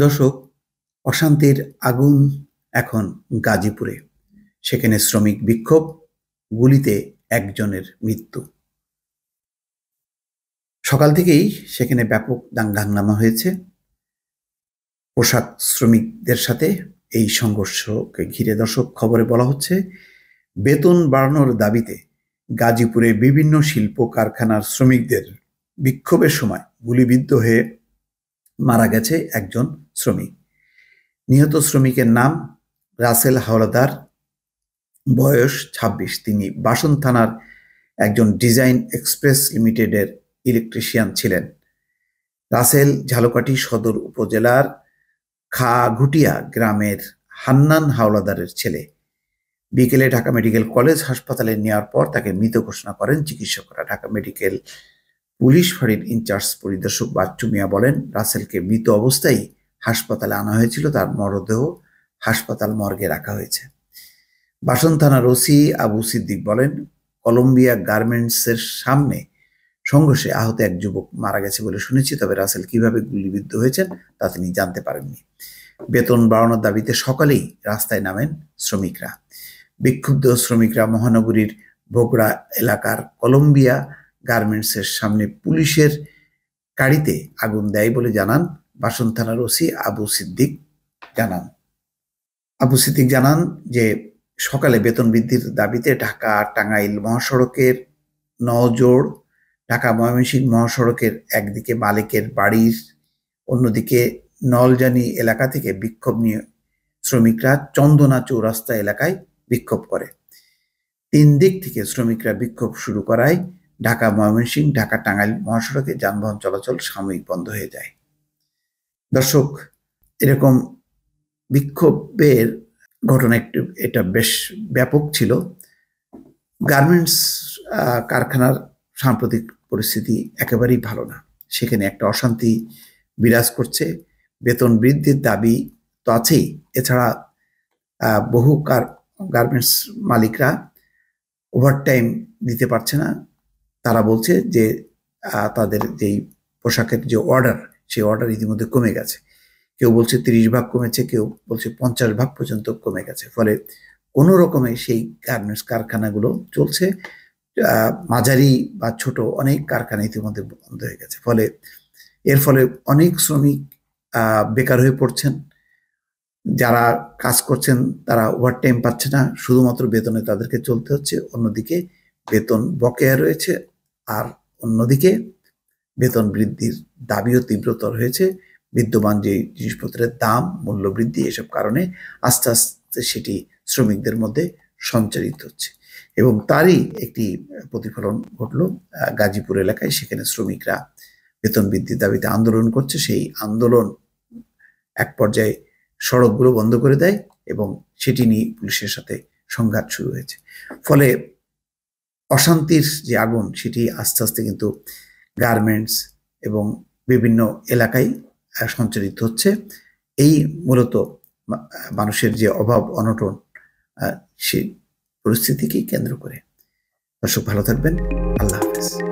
দর্শক অশান্তির আগুন এখন গাজীপুরে সেখানে শ্রমিক বিক্ষোভ গুলিতে একজনের মৃত্যু সকাল থেকেই সেখানে ব্যাপক দাঙ্গা নামা হয়েছে পোশাক শ্রমিকদের সাথে এই সংঘর্ষকে ঘিরে দর্শক খবরে বলা হচ্ছে বেতন বাড়ানোর দাবিতে গাজীপুরে বিভিন্ন শিল্প কারখানার শ্রমিকদের বিক্ষোভের সময় গুলিবিদ্ধ হয়ে মারা গেছে একজন শ্রমিক নিহত শ্রমিকের নাম রাসেল হাওলাদার বয়স ২৬ তিনি বাসন থানার একজন ডিজাইন এক্সপ্রেস লিমিটেডের ইলেকট্রিশিয়ান ছিলেন রাসেল ঝালকাঠি সদর উপজেলার খাঘুটিয়া গ্রামের হান্নান হাওলাদারের ছেলে বিকেলে ঢাকা মেডিকেল কলেজ হাসপাতালে নেওয়ার পর তাকে মৃত ঘোষণা করেন চিকিৎসকরা ঢাকা মেডিকেল পুলিশ ফাঁড়ির ইনচার্জ পরিদর্শক বাচ্চু মিয়া বলেন রাসেলকে মৃত অবস্থায় হাসপাতালে আনা হয়েছিল তার মরদেহ হাসপাতাল মর্গে রাখা হয়েছে বাসন থানার ওসি আবু সিদ্দিক বলেন কলম্বিয়া গার্মেন্টসের সামনে সংঘর্ষে আহত এক যুবক মারা গেছে বলে শুনেছি তবে রাসেল কিভাবে গুলিবিদ্ধ হয়েছেন তা তিনি জানতে পারেননি বেতন বাড়ানোর দাবিতে সকালেই রাস্তায় নামেন শ্রমিকরা বিক্ষুব্ধ শ্রমিকরা মহানগরীর ভোগড়া এলাকার কলম্বিয়া গার্মেন্টসের সামনে পুলিশের গাড়িতে আগুন দেয় বলে জানান বাসন থানার ওসি আবু সিদ্দিক জানান আবু সিদ্দিক জানান যে সকালে বেতন বৃদ্ধির দাবিতে ঢাকা টাঙ্গাইল মহাসড়কের নজোড় ঢাকা ময়মনসিংহ মহাসড়কের একদিকে মালিকের বাড়ির অন্যদিকে নলজানি এলাকা থেকে বিক্ষোভ নিয়ে শ্রমিকরা চন্দনা চৌরাস্তা এলাকায় বিক্ষোভ করে তিন দিক থেকে শ্রমিকরা বিক্ষোভ শুরু করায় ঢাকা ময়মনসিংহ ঢাকা টাঙ্গাইল মহাসড়কে যানবাহন চলাচল সাময়িক বন্ধ হয়ে যায় দর্শক এরকম বিক্ষোভের ঘটনা একটু এটা বেশ ব্যাপক ছিল গার্মেন্টস কারখানার সাম্প্রতিক পরিস্থিতি একেবারেই ভালো না সেখানে একটা অশান্তি বিরাজ করছে বেতন বৃদ্ধির দাবি তো আছেই এছাড়া বহু কার গার্মেন্টস মালিকরা ওভারটাইম দিতে পারছে না তারা বলছে যে তাদের যেই পোশাকের যে অর্ডার সেই অর্ডার ইতিমধ্যে কমে গেছে কেউ বলছে তিরিশ ভাগ কমেছে কেউ বলছে পঞ্চাশ ভাগ পর্যন্ত কমে গেছে ফলে কোনো রকমে সেই গার্মেন্টস কারখানাগুলো চলছে মাঝারি বা ছোট অনেক কারখানা ইতিমধ্যে বন্ধ হয়ে গেছে ফলে এর ফলে অনেক শ্রমিক বেকার হয়ে পড়ছেন যারা কাজ করছেন তারা টাইম পাচ্ছে না শুধুমাত্র বেতনে তাদেরকে চলতে হচ্ছে অন্যদিকে বেতন বকেয়া রয়েছে আর অন্যদিকে বেতন বৃদ্ধির দাবিও তীব্রতর হয়েছে বিদ্যমান যে জিনিসপত্রের দাম মূল্য বৃদ্ধি এসব কারণে আস্তে আস্তে সেটি শ্রমিকদের মধ্যে সঞ্চারিত হচ্ছে এবং তারই একটি প্রতিফলন ঘটল গাজীপুর এলাকায় সেখানে শ্রমিকরা বেতন বৃদ্ধির দাবিতে আন্দোলন করছে সেই আন্দোলন এক পর্যায়ে সড়কগুলো বন্ধ করে দেয় এবং সেটি নিয়ে পুলিশের সাথে সংঘাত শুরু হয়েছে ফলে অশান্তির যে আগুন সেটি আস্তে আস্তে কিন্তু গার্মেন্টস এবং বিভিন্ন এলাকায় সঞ্চালিত হচ্ছে এই মূলত মানুষের যে অভাব অনটন সেই পরিস্থিতিকে কেন্দ্র করে দর্শক ভালো থাকবেন আল্লাহ হাফিজ